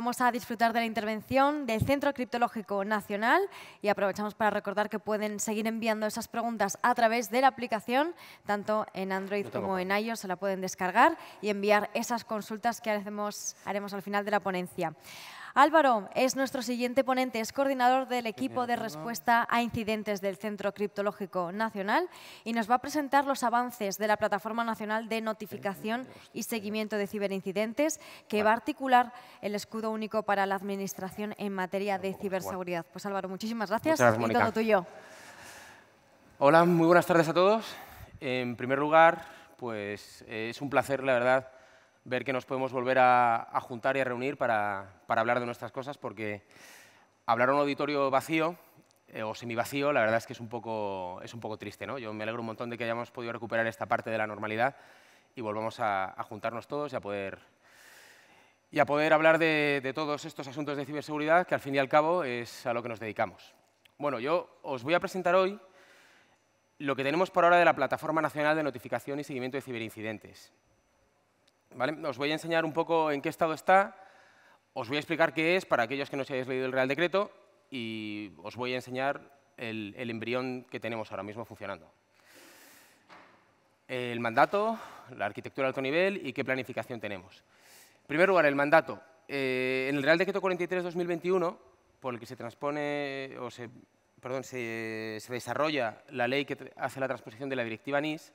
vamos a disfrutar de la intervención del Centro Criptológico Nacional y aprovechamos para recordar que pueden seguir enviando esas preguntas a través de la aplicación, tanto en Android como en iOS, se la pueden descargar y enviar esas consultas que haremos al final de la ponencia. Álvaro es nuestro siguiente ponente, es coordinador del equipo de respuesta a incidentes del Centro Criptológico Nacional y nos va a presentar los avances de la Plataforma Nacional de Notificación y Seguimiento de Ciberincidentes que va a articular el escudo único para la Administración en materia de ciberseguridad. Pues Álvaro, muchísimas gracias, gracias y todo tuyo. Hola, muy buenas tardes a todos. En primer lugar, pues eh, es un placer, la verdad, ver que nos podemos volver a, juntar y a reunir para, hablar de nuestras cosas, porque hablar a un auditorio vacío eh, o semivacío, la verdad es que es un poco, triste. ¿no? Yo me alegro un montón de que hayamos podido recuperar esta parte de la normalidad y volvamos a, juntarnos todos y a poder, y a poder hablar de todos estos asuntos de ciberseguridad, que al fin y al cabo es a lo que nos dedicamos. Bueno, yo os voy a presentar hoy lo que tenemos por ahora de la Plataforma Nacional de Notificación y Seguimiento de Ciberincidentes. Os voy a enseñar un poco en qué estado está, os voy a explicar qué es para aquellos que no se hayáis leído el Real Decreto y os voy a enseñar el, embrión que tenemos ahora mismo funcionando. El mandato, la arquitectura de alto nivel y qué planificación tenemos. En primer lugar, el mandato. Eh, en el Real Decreto 43-2021, por el que se transpone o perdón, se, se desarrolla la ley que hace la transposición de la Directiva NIS,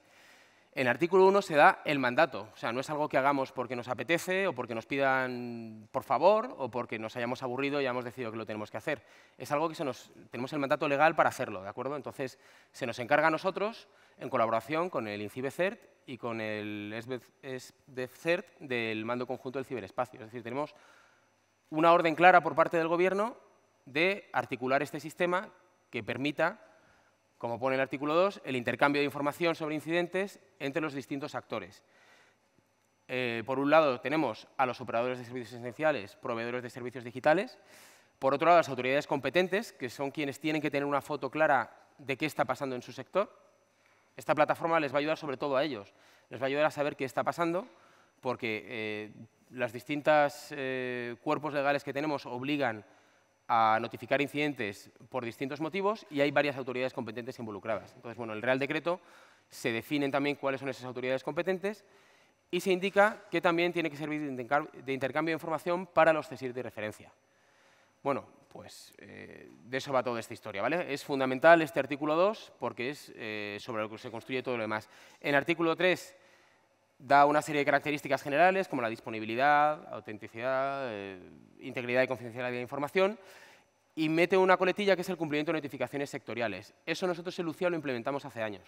en el artículo 1 se da el mandato, o sea, no es algo que hagamos porque nos apetece o porque nos pidan por favor o porque nos hayamos aburrido y hayamos decidido que lo tenemos que hacer. Es algo que tenemos el mandato legal para hacerlo, ¿de acuerdo? Entonces, se nos encarga a nosotros, en colaboración con el INCIBE-CERT y con el ESDECERT del Mando Conjunto del Ciberespacio. Es decir, tenemos una orden clara por parte del Gobierno de articular este sistema que permita como pone el artículo 2, el intercambio de información sobre incidentes entre los distintos actores. Eh, por un lado, tenemos a los operadores de servicios esenciales, proveedores de servicios digitales. Por otro lado, las autoridades competentes, que son quienes tienen que tener una foto clara de qué está pasando en su sector. Esta plataforma les va a ayudar sobre todo a ellos. Les va a ayudar a saber qué está pasando, porque eh, los distintos eh, cuerpos legales que tenemos obligan a notificar incidentes por distintos motivos y hay varias autoridades competentes involucradas. Entonces, bueno, el Real Decreto se definen también cuáles son esas autoridades competentes y se indica que también tiene que servir de intercambio de información para los CSIR de referencia. Bueno, pues eh, de eso va toda esta historia, ¿vale? Es fundamental este artículo 2 porque es eh, sobre lo que se construye todo lo demás. En artículo 3 da una serie de características generales como la disponibilidad, autenticidad, eh, integridad y confidencialidad de la información y mete una coletilla que es el cumplimiento de notificaciones sectoriales. Eso nosotros en Lucía lo implementamos hace años.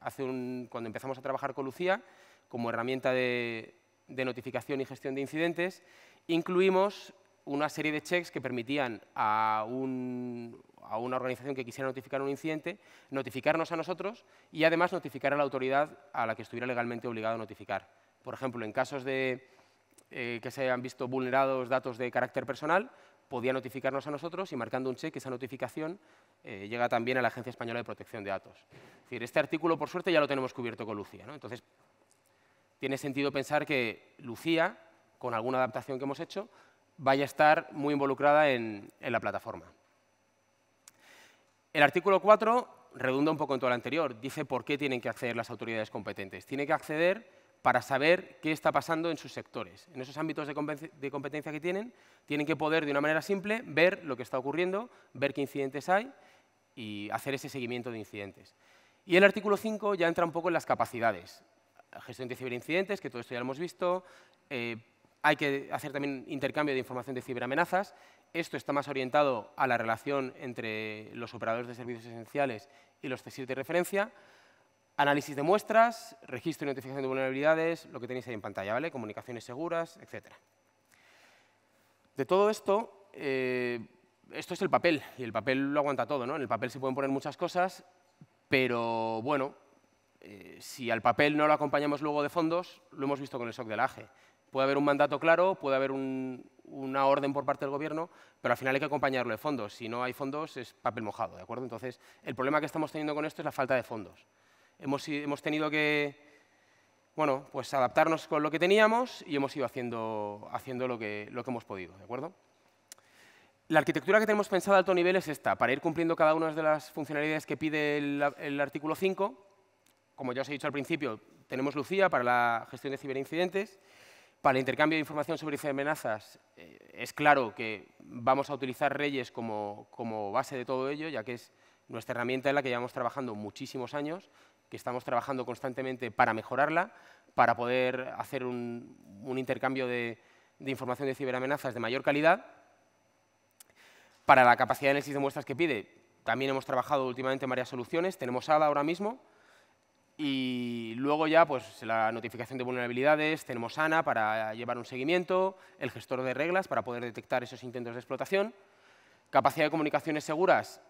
Hace un, cuando empezamos a trabajar con Lucía, como herramienta de, de notificación y gestión de incidentes, incluimos una serie de checks que permitían a un, a una organización que quisiera notificar un incidente, notificarnos a nosotros y además notificar a la autoridad a la que estuviera legalmente obligado a notificar. Por ejemplo, en casos de eh, que se han visto vulnerados datos de carácter personal, podía notificarnos a nosotros y marcando un cheque esa notificación eh, llega también a la Agencia Española de Protección de Datos. Es decir, este artículo, por suerte, ya lo tenemos cubierto con Lucía. Entonces, tiene sentido pensar que Lucía, con alguna adaptación que hemos hecho, vaya a estar muy involucrada en la plataforma. El artículo 4 redunda un poco en todo lo anterior. Dice por qué tienen que acceder las autoridades competentes. Tienen que acceder para saber qué está pasando en sus sectores. En esos ámbitos de competencia que tienen, tienen que poder, de una manera simple, ver lo que está ocurriendo, ver qué incidentes hay y hacer ese seguimiento de incidentes. Y el artículo 5 ya entra un poco en las capacidades. Gestión de ciberincidentes, que todo esto ya lo hemos visto. Eh, hay que hacer también intercambio de información de ciberamenazas esto está más orientado a la relación entre los operadores de servicios esenciales y los CSIRT de referencia. Análisis de muestras, registro y notificación de vulnerabilidades, lo que tenéis ahí en pantalla, ¿vale? Comunicaciones seguras, etc. De todo esto, eh, esto es el papel, y el papel lo aguanta todo, ¿no? En el papel se pueden poner muchas cosas, pero bueno, eh, si al papel no lo acompañamos luego de fondos, lo hemos visto con el SOC del AGE. Puede haber un mandato claro, puede haber una orden por parte del gobierno, pero al final hay que acompañarlo de fondos. Si no hay fondos es papel mojado, ¿de acuerdo? Entonces, el problema que estamos teniendo con esto es la falta de fondos. Hemos, tenido que, bueno, pues adaptarnos con lo que teníamos y hemos ido haciendo, haciendo lo, que, lo que hemos podido, ¿de acuerdo? La arquitectura que tenemos pensada a alto nivel es esta, para ir cumpliendo cada una de las funcionalidades que pide el, el artículo 5. Como ya os he dicho al principio, tenemos Lucía para la gestión de ciberincidentes, para el intercambio de información sobre ciberamenazas, eh, es claro que vamos a utilizar Reyes como, base de todo ello, ya que es nuestra herramienta en la que llevamos trabajando muchísimos años, que estamos trabajando constantemente para mejorarla, para poder hacer un, intercambio de, de, información de ciberamenazas de mayor calidad. Para la capacidad de análisis de muestras que pide, también hemos trabajado últimamente en varias soluciones. Tenemos ADA ahora mismo, y luego ya, pues la notificación de vulnerabilidades, tenemos ANA para llevar un seguimiento, el gestor de reglas para poder detectar esos intentos de explotación, capacidad de comunicaciones seguras,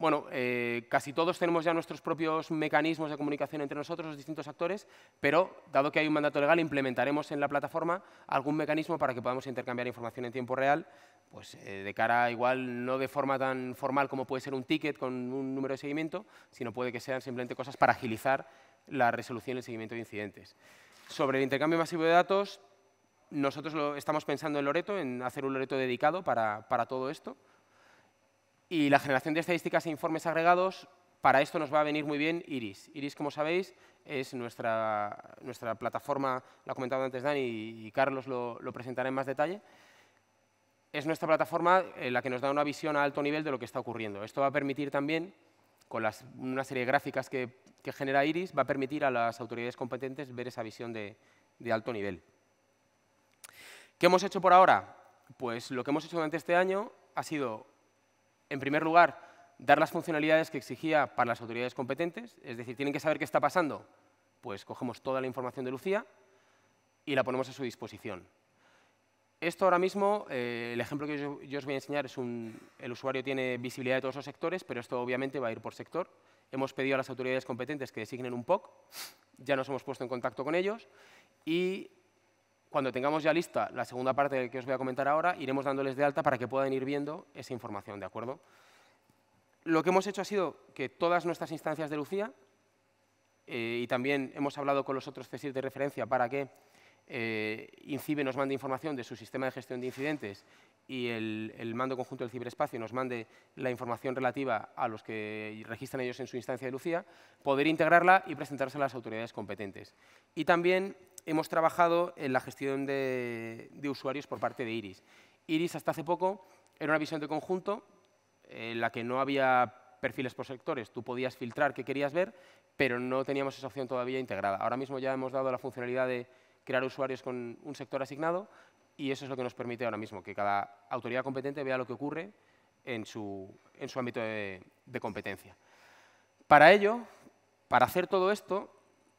bueno, eh, casi todos tenemos ya nuestros propios mecanismos de comunicación entre nosotros, los distintos actores, pero dado que hay un mandato legal, implementaremos en la plataforma algún mecanismo para que podamos intercambiar información en tiempo real, pues eh, de cara igual no de forma tan formal como puede ser un ticket con un número de seguimiento, sino puede que sean simplemente cosas para agilizar la resolución y el seguimiento de incidentes. Sobre el intercambio masivo de datos, nosotros lo estamos pensando en Loreto, en hacer un Loreto dedicado para todo esto. Y la generación de estadísticas e informes agregados, para esto nos va a venir muy bien Iris. Iris, como sabéis, es nuestra, nuestra plataforma, lo ha comentado antes Dani y Carlos lo, presentará en más detalle, es nuestra plataforma en eh, la que nos da una visión a alto nivel de lo que está ocurriendo. Esto va a permitir también, con una serie de gráficas que, genera Iris, va a permitir a las autoridades competentes ver esa visión de, de alto nivel. ¿Qué hemos hecho por ahora? Pues lo que hemos hecho durante este año ha sido en primer lugar, dar las funcionalidades que exigía para las autoridades competentes, es decir, tienen que saber qué está pasando. Pues cogemos toda la información de Lucía y la ponemos a su disposición. Esto ahora mismo, eh, el ejemplo que yo, os voy a enseñar es un, el usuario tiene visibilidad de todos los sectores, pero esto obviamente va a ir por sector. Hemos pedido a las autoridades competentes que designen un POC, ya nos hemos puesto en contacto con ellos y cuando tengamos ya lista la segunda parte que os voy a comentar ahora, iremos dándoles de alta para que puedan ir viendo esa información, ¿de acuerdo? Lo que hemos hecho ha sido que todas nuestras instancias de Lucía, eh, y también hemos hablado con los otros CSIR de referencia para que eh, INCIBE nos mande información de su sistema de gestión de incidentes y el, mando conjunto del ciberespacio nos mande la información relativa a los que registran ellos en su instancia de Lucía, poder integrarla y presentarse a las autoridades competentes. Y también hemos trabajado en la gestión de, usuarios por parte de Iris. Iris hasta hace poco era una visión de conjunto en la que no había perfiles por sectores. Tú podías filtrar qué querías ver, pero no teníamos esa opción todavía integrada. Ahora mismo ya hemos dado la funcionalidad de crear usuarios con un sector asignado y eso es lo que nos permite ahora mismo, que cada autoridad competente vea lo que ocurre en su, en su ámbito de competencia. Para ello, para hacer todo esto,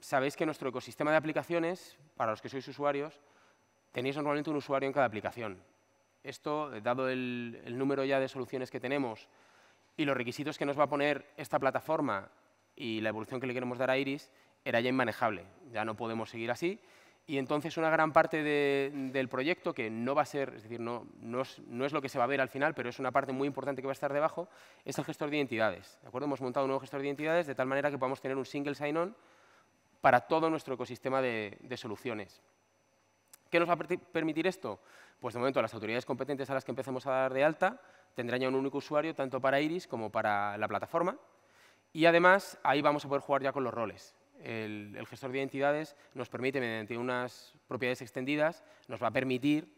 sabéis que nuestro ecosistema de aplicaciones, para los que sois usuarios, tenéis normalmente un usuario en cada aplicación. Esto, dado el, número ya de soluciones que tenemos y los requisitos que nos va a poner esta plataforma y la evolución que le queremos dar a Iris, era ya inmanejable. Ya no podemos seguir así. Y entonces una gran parte del proyecto, que no va a ser, es decir, no, es, no, es, lo que se va a ver al final, pero es una parte muy importante que va a estar debajo, es el gestor de identidades. ¿de acuerdo? Hemos montado un nuevo gestor de identidades de tal manera que podamos tener un single sign-on para todo nuestro ecosistema de, soluciones. ¿Qué nos va a permitir esto? Pues de momento las autoridades competentes a las que empecemos a dar de alta tendrán ya un único usuario tanto para Iris como para la plataforma y además ahí vamos a poder jugar ya con los roles. El, gestor de identidades nos permite, mediante unas propiedades extendidas, nos va a permitir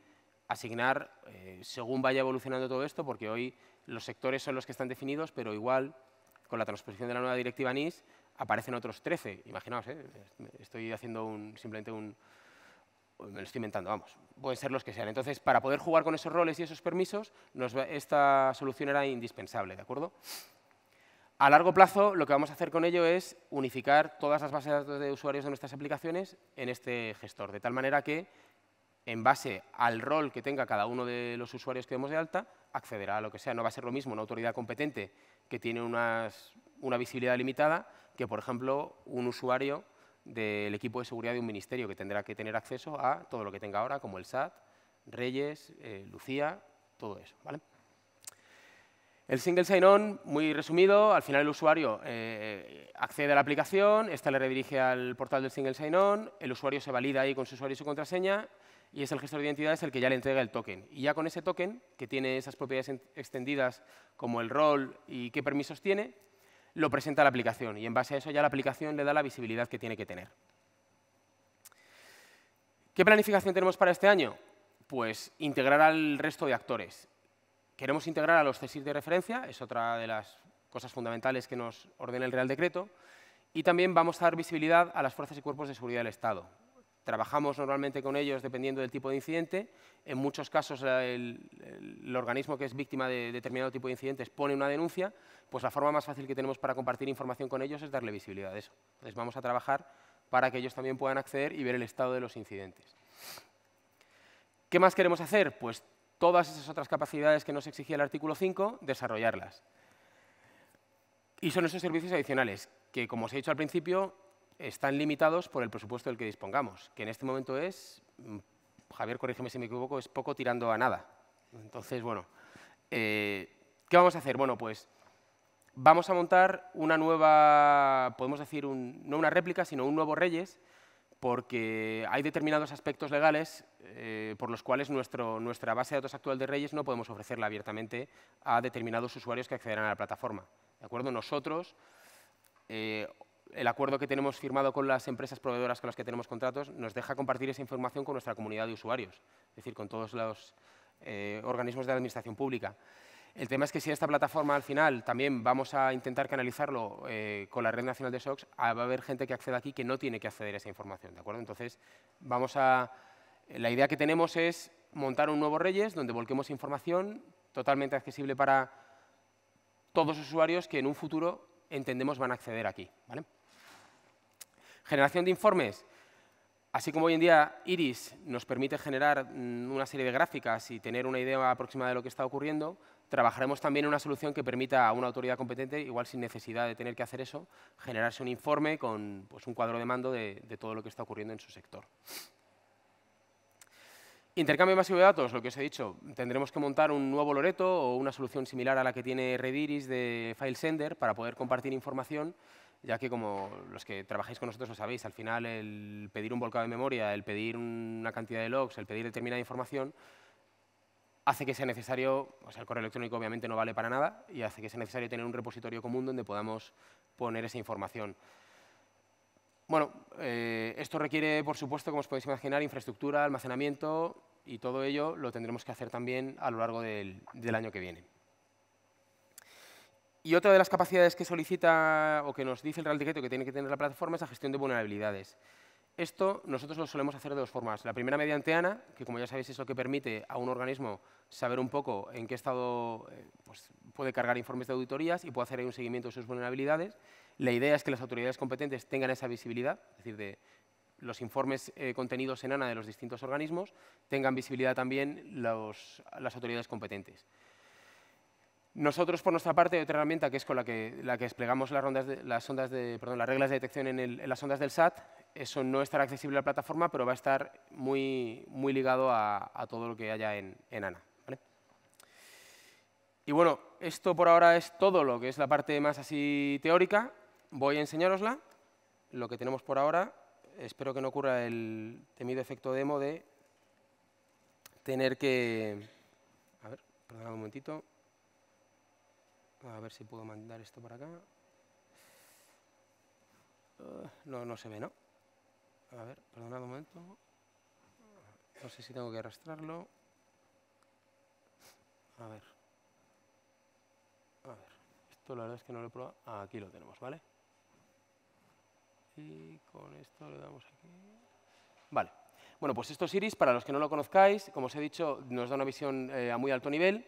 asignar, eh, según vaya evolucionando todo esto, porque hoy los sectores son los que están definidos, pero igual con la transposición de la nueva directiva NIS aparecen otros 13. Imaginaos, ¿eh? estoy haciendo un, simplemente un... Me lo estoy inventando, vamos. Pueden ser los que sean. Entonces, para poder jugar con esos roles y esos permisos, esta solución era indispensable, ¿de acuerdo? A largo plazo, lo que vamos a hacer con ello es unificar todas las bases de usuarios de nuestras aplicaciones en este gestor, de tal manera que, en base al rol que tenga cada uno de los usuarios que vemos de alta, accederá a lo que sea. No va a ser lo mismo una autoridad competente que tiene unas una visibilidad limitada que, por ejemplo, un usuario del equipo de seguridad de un ministerio que tendrá que tener acceso a todo lo que tenga ahora, como el SAT, Reyes, eh, Lucía, todo eso. ¿vale? El single sign-on, muy resumido, al final el usuario eh, accede a la aplicación, esta le redirige al portal del single sign-on, el usuario se valida ahí con su usuario y su contraseña y es el gestor de identidades el que ya le entrega el token. Y ya con ese token, que tiene esas propiedades extendidas como el rol y qué permisos tiene, lo presenta la aplicación y en base a eso ya la aplicación le da la visibilidad que tiene que tener. ¿Qué planificación tenemos para este año? Pues integrar al resto de actores. Queremos integrar a los CSIR de referencia, es otra de las cosas fundamentales que nos ordena el Real Decreto, y también vamos a dar visibilidad a las fuerzas y cuerpos de seguridad del Estado. Trabajamos normalmente con ellos dependiendo del tipo de incidente. En muchos casos eh, el, organismo que es víctima de determinado tipo de incidentes pone una denuncia, pues la forma más fácil que tenemos para compartir información con ellos es darle visibilidad a eso. Entonces vamos a trabajar para que ellos también puedan acceder y ver el estado de los incidentes. ¿Qué más queremos hacer? Pues todas esas otras capacidades que nos exigía el artículo 5, desarrollarlas. Y son esos servicios adicionales, que como os he dicho al principio, están limitados por el presupuesto del que dispongamos, que en este momento es, mm, Javier, corrígeme si me equivoco, es poco tirando a nada. Entonces, bueno, eh, ¿qué vamos a hacer? Bueno, pues vamos a montar una nueva, podemos decir, no una réplica, sino un nuevo Reyes, porque hay determinados aspectos legales eh, por los cuales nuestro, nuestra base de datos actual de Reyes no podemos ofrecerla abiertamente a determinados usuarios que accederán a la plataforma. ¿De acuerdo? Nosotros... Eh, el acuerdo que tenemos firmado con las empresas proveedoras con las que tenemos contratos nos deja compartir esa información con nuestra comunidad de usuarios, es decir, con todos los eh, organismos de administración pública. El tema es que si esta plataforma al final también vamos a intentar canalizarlo eh, con la Red Nacional de SOX, ah, va a haber gente que acceda aquí que no tiene que acceder a esa información, ¿de acuerdo? Entonces, vamos a... La idea que tenemos es montar un nuevo Reyes donde volquemos información totalmente accesible para todos los usuarios que en un futuro entendemos van a acceder aquí, ¿vale? Generación de informes. Así como hoy en día Iris nos permite generar mm, una serie de gráficas y tener una idea aproximada de lo que está ocurriendo, trabajaremos también en una solución que permita a una autoridad competente, igual sin necesidad de tener que hacer eso, generarse un informe con pues, un cuadro de mando de, todo lo que está ocurriendo en su sector. Intercambio masivo de datos, lo que os he dicho, tendremos que montar un nuevo Loreto o una solución similar a la que tiene Rediris de de Sender para poder compartir información ya que como los que trabajáis con nosotros lo sabéis, al final el pedir un volcado de memoria, el pedir una cantidad de logs, el pedir determinada información, hace que sea necesario, o sea, el correo electrónico obviamente no vale para nada, y hace que sea necesario tener un repositorio común donde podamos poner esa información. Bueno, eh, esto requiere, por supuesto, como os podéis imaginar, infraestructura, almacenamiento, y todo ello lo tendremos que hacer también a lo largo del año que viene. Y otra de las capacidades que solicita o que nos dice el Real Decreto que tiene que tener la plataforma es la gestión de vulnerabilidades. Esto nosotros lo solemos hacer de dos formas. La primera mediante ANA, que como ya sabéis es lo que permite a un organismo saber un poco en qué estado eh, pues, puede cargar informes de auditorías y puede hacer ahí un seguimiento de sus vulnerabilidades. La idea es que las autoridades competentes tengan esa visibilidad, es decir, de los informes eh, contenidos en ANA de los distintos organismos, tengan visibilidad también las autoridades competentes. Nosotros, por nuestra parte, hay otra herramienta que es con la que, la que desplegamos las, rondas las, ondas de, las reglas de detección en, las ondas del SAT. Eso no estará accesible a la plataforma, pero va a estar muy, muy ligado a, todo lo que haya en, en ANA. Y bueno, esto por ahora es todo lo que es la parte más así teórica. Voy a enseñárosla, lo que tenemos por ahora. Espero que no ocurra el temido efecto demo de tener que... A ver, perdonad un momentito. A ver si puedo mandar esto para acá. Ah, no, se ve, ¿no? A ver, perdonad un momento. No sé si tengo que arrastrarlo. A ver. A ver. Esto la verdad es que no lo he probado. Ah, aquí lo tenemos, ¿vale? Y con esto le damos aquí. Vale. Bueno, pues esto es Iris, para los que no lo conozcáis, como os he dicho, nos da una visión eh, a muy alto nivel.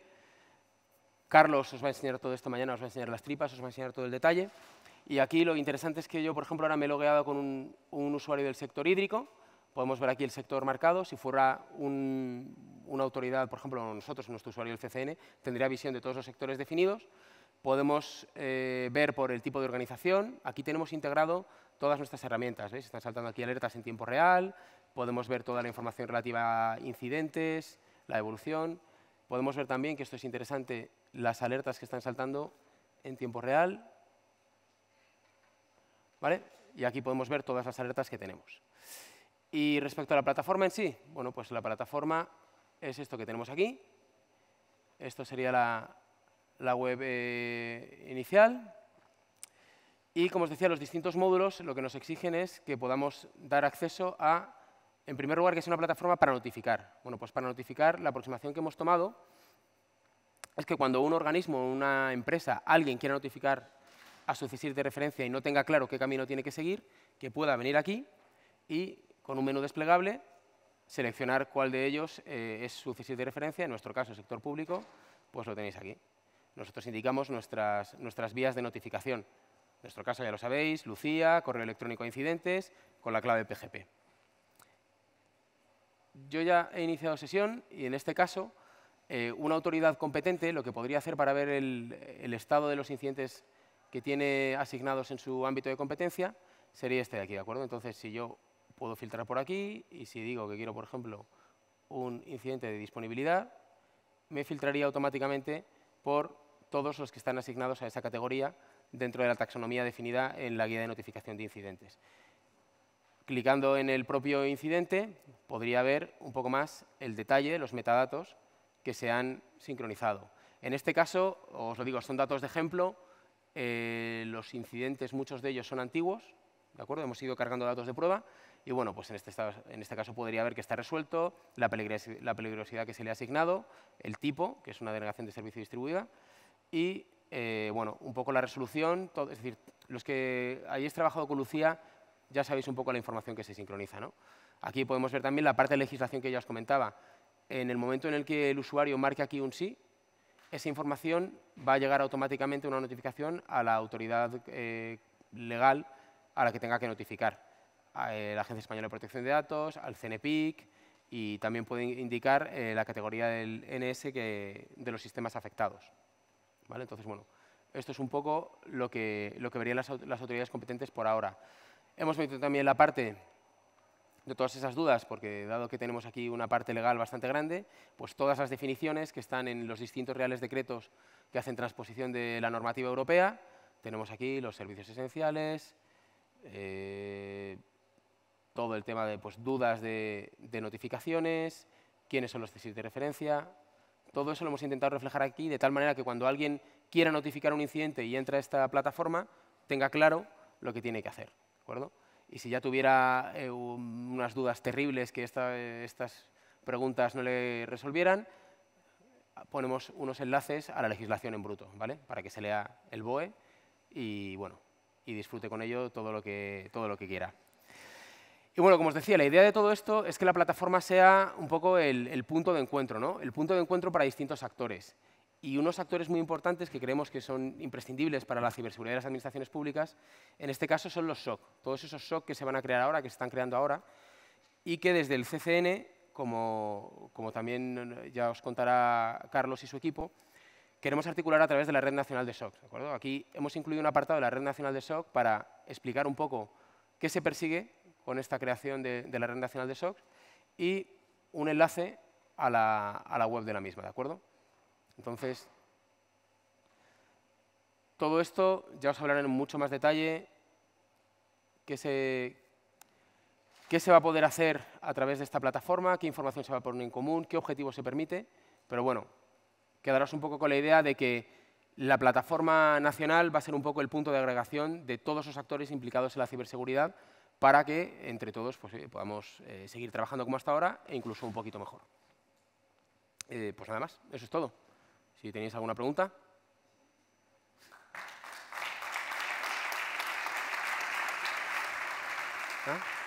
Carlos os va a enseñar todo esto mañana, os va a enseñar las tripas, os va a enseñar todo el detalle. Y aquí lo interesante es que yo, por ejemplo, ahora me he logueado con un, usuario del sector hídrico. Podemos ver aquí el sector marcado. Si fuera una autoridad, por ejemplo, nosotros, nuestro usuario del CCN, tendría visión de todos los sectores definidos. Podemos eh, ver por el tipo de organización. Aquí tenemos integrado todas nuestras herramientas. Están saltando aquí alertas en tiempo real. Podemos ver toda la información relativa a incidentes, la evolución. Podemos ver también, que esto es interesante, las alertas que están saltando en tiempo real. ¿Vale? Y aquí podemos ver todas las alertas que tenemos. Y respecto a la plataforma en sí, bueno, pues la plataforma es esto que tenemos aquí. Esto sería la, web eh, inicial. Y como os decía, los distintos módulos lo que nos exigen es que podamos dar acceso a, en primer lugar, que es una plataforma para notificar. Bueno, pues para notificar la aproximación que hemos tomado es que cuando un organismo, una empresa, alguien quiera notificar a su CISIR de referencia y no tenga claro qué camino tiene que seguir, que pueda venir aquí y con un menú desplegable seleccionar cuál de ellos eh, es su CISIR de referencia, en nuestro caso el sector público, pues lo tenéis aquí. Nosotros indicamos nuestras, nuestras vías de notificación. En nuestro caso ya lo sabéis, Lucía, correo electrónico de incidentes, con la clave PGP. Yo ya he iniciado sesión y en este caso eh, una autoridad competente lo que podría hacer para ver el, el, estado de los incidentes que tiene asignados en su ámbito de competencia sería este de aquí, ¿de acuerdo? Entonces, si yo puedo filtrar por aquí y si digo que quiero, por ejemplo, un incidente de disponibilidad, me filtraría automáticamente por todos los que están asignados a esa categoría dentro de la taxonomía definida en la guía de notificación de incidentes. Clicando en el propio incidente, podría ver un poco más el detalle, los metadatos que se han sincronizado. En este caso, os lo digo, son datos de ejemplo, eh, los incidentes, muchos de ellos son antiguos, ¿de acuerdo? Hemos ido cargando datos de prueba y bueno, pues en este, en este caso podría ver que está resuelto, la, peligrosidad que se le ha asignado, el tipo, que es una denegación de servicio distribuida, y eh, bueno, un poco la resolución, es decir, los que hayáis trabajado con Lucía ya sabéis un poco la información que se sincroniza, ¿no? Aquí podemos ver también la parte de legislación que ya os comentaba, en el momento en el que el usuario marque aquí un sí, esa información va a llegar automáticamente una notificación a la autoridad eh, legal a la que tenga que notificar, a eh, la Agencia Española de Protección de Datos, al CNPIC y también puede indicar eh, la categoría del NS que, de los sistemas afectados. ¿Vale? Entonces, bueno, esto es un poco lo que, lo que verían las, las autoridades competentes por ahora. Hemos visto también la parte de todas esas dudas, porque dado que tenemos aquí una parte legal bastante grande, pues todas las definiciones que están en los distintos reales decretos que hacen transposición de la normativa europea, tenemos aquí los servicios esenciales, eh, todo el tema de pues, dudas de, notificaciones, quiénes son los tesis de referencia, todo eso lo hemos intentado reflejar aquí de tal manera que cuando alguien quiera notificar un incidente y entra a esta plataforma, tenga claro lo que tiene que hacer. ¿de acuerdo? y si ya tuviera eh, unas dudas terribles que estas preguntas no le resolvieran, ponemos unos enlaces a la legislación en bruto, ¿vale? Para que se lea el BOE y, bueno, y disfrute con ello todo lo que, todo lo que quiera. Y bueno, como os decía, la idea de todo esto es que la plataforma sea un poco el, el punto de encuentro, ¿no? El punto de encuentro para distintos actores y unos actores muy importantes que creemos que son imprescindibles para la ciberseguridad de las administraciones públicas, en este caso son los SOC, todos esos SOC que se van a crear ahora, que se están creando ahora, y que desde el CCN, como, como también ya os contará Carlos y su equipo, queremos articular a través de la Red Nacional de SOC. ¿de acuerdo? Aquí hemos incluido un apartado de la Red Nacional de SOC para explicar un poco qué se persigue con esta creación de, la Red Nacional de SOC y un enlace a la, a la web de la misma. ¿de acuerdo? Entonces, todo esto ya os hablaré en mucho más detalle qué se, se va a poder hacer a través de esta plataforma, qué información se va a poner en común, qué objetivo se permite, pero bueno, quedaros un poco con la idea de que la plataforma nacional va a ser un poco el punto de agregación de todos los actores implicados en la ciberseguridad para que entre todos pues, eh, podamos eh, seguir trabajando como hasta ahora e incluso un poquito mejor. Eh, pues nada más, eso es todo. Si tenéis alguna pregunta. ¿Ah?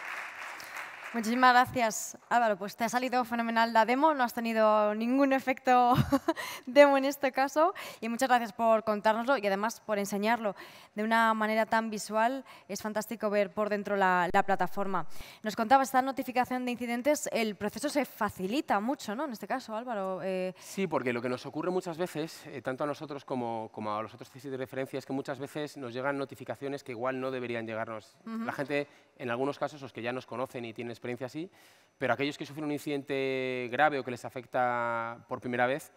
Muchísimas gracias, Álvaro. Pues te ha salido fenomenal la demo, no has tenido ningún efecto demo en este caso y muchas gracias por contárnoslo y además por enseñarlo de una manera tan visual. Es fantástico ver por dentro la, plataforma. Nos contaba esta notificación de incidentes, el proceso se facilita mucho, ¿no? En este caso, Álvaro. Eh. Sí, porque lo que nos ocurre muchas veces, eh, tanto a nosotros como, a los otros CISIS de referencia, es que muchas veces nos llegan notificaciones que igual no deberían llegarnos. La gente, en algunos casos, los que ya nos conocen y tienen experiencia así, pero aquellos que sufren un incidente grave o que les afecta por primera vez,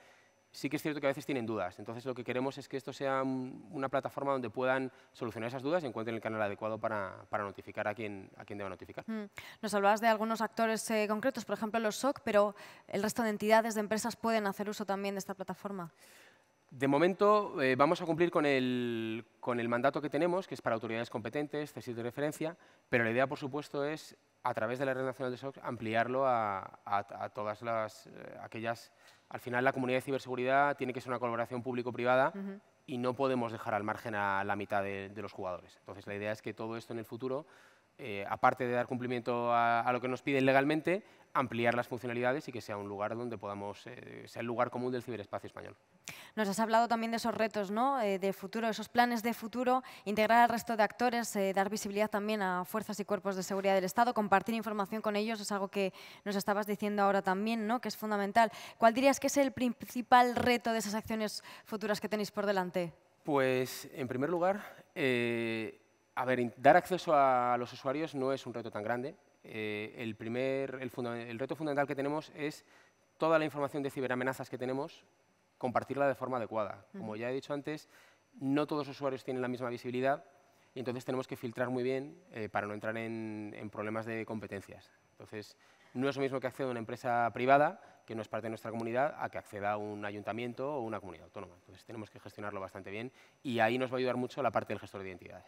sí que es cierto que a veces tienen dudas. Entonces lo que queremos es que esto sea una plataforma donde puedan solucionar esas dudas y encuentren el canal adecuado para, para notificar a quien, a quien deba notificar. Mm. Nos hablabas de algunos actores eh, concretos, por ejemplo los SOC, pero el resto de entidades, de empresas pueden hacer uso también de esta plataforma. De momento eh, vamos a cumplir con el, con el, mandato que tenemos, que es para autoridades competentes, tesis de referencia, pero la idea, por supuesto, es a través de la Red Nacional de SOC ampliarlo a, todas las, eh, aquellas... Al final la comunidad de ciberseguridad tiene que ser una colaboración público-privada y no podemos dejar al margen a la mitad de, los jugadores. Entonces la idea es que todo esto en el futuro, eh, aparte de dar cumplimiento a, lo que nos piden legalmente, ampliar las funcionalidades y que sea un lugar donde podamos, eh, ser el lugar común del ciberespacio español. Nos has hablado también de esos retos ¿no? Eh, de futuro, esos planes de futuro, integrar al resto de actores, dar visibilidad también a fuerzas y cuerpos de seguridad del Estado, compartir información con ellos, es algo que nos estabas diciendo ahora también, ¿no? que es fundamental. ¿Cuál dirías que es el principal reto de esas acciones futuras que tenéis por delante? Pues, en primer lugar, eh, a ver, dar acceso a los usuarios no es un reto tan grande. Eh, el, primer, el, reto fundamental que tenemos es toda la información de ciberamenazas que tenemos, compartirla de forma adecuada. Como ya he dicho antes, no todos los usuarios tienen la misma visibilidad y entonces tenemos que filtrar muy bien eh, para no entrar en, problemas de competencias. Entonces, no es lo mismo que hacer una empresa privada que no es parte de nuestra comunidad a que acceda a un ayuntamiento o una comunidad autónoma. Entonces tenemos que gestionarlo bastante bien y ahí nos va a ayudar mucho la parte del gestor de identidades.